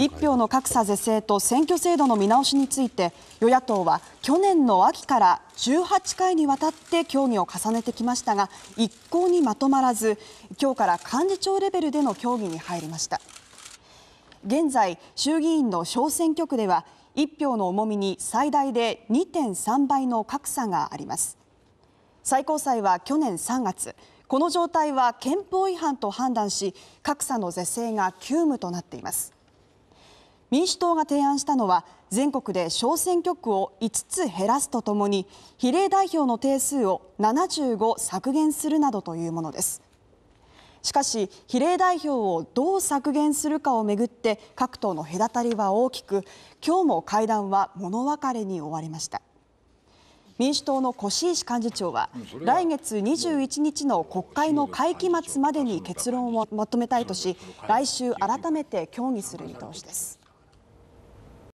一票の格差是正と選挙制度の見直しについて与野党は去年の秋から18回にわたって協議を重ねてきましたが一向にまとまらず今日から幹事長レベルでの協議に入りました現在衆議院の小選挙区では1票の重みに最大で2.3倍の格差があります最高裁は去年3月この状態は憲法違反と判断し格差の是正が急務となっています民主党が提案したのは全国で小選挙区を5つ減らすとともに比例代表の定数を75削減するなどというものですしかし比例代表をどう削減するかをめぐって各党の隔たりは大きく今日も会談は物別れに終わりました民主党の越石幹事長は来月21日の国会の会期末までに結論をまとめたいとし来週改めて協議する見通しです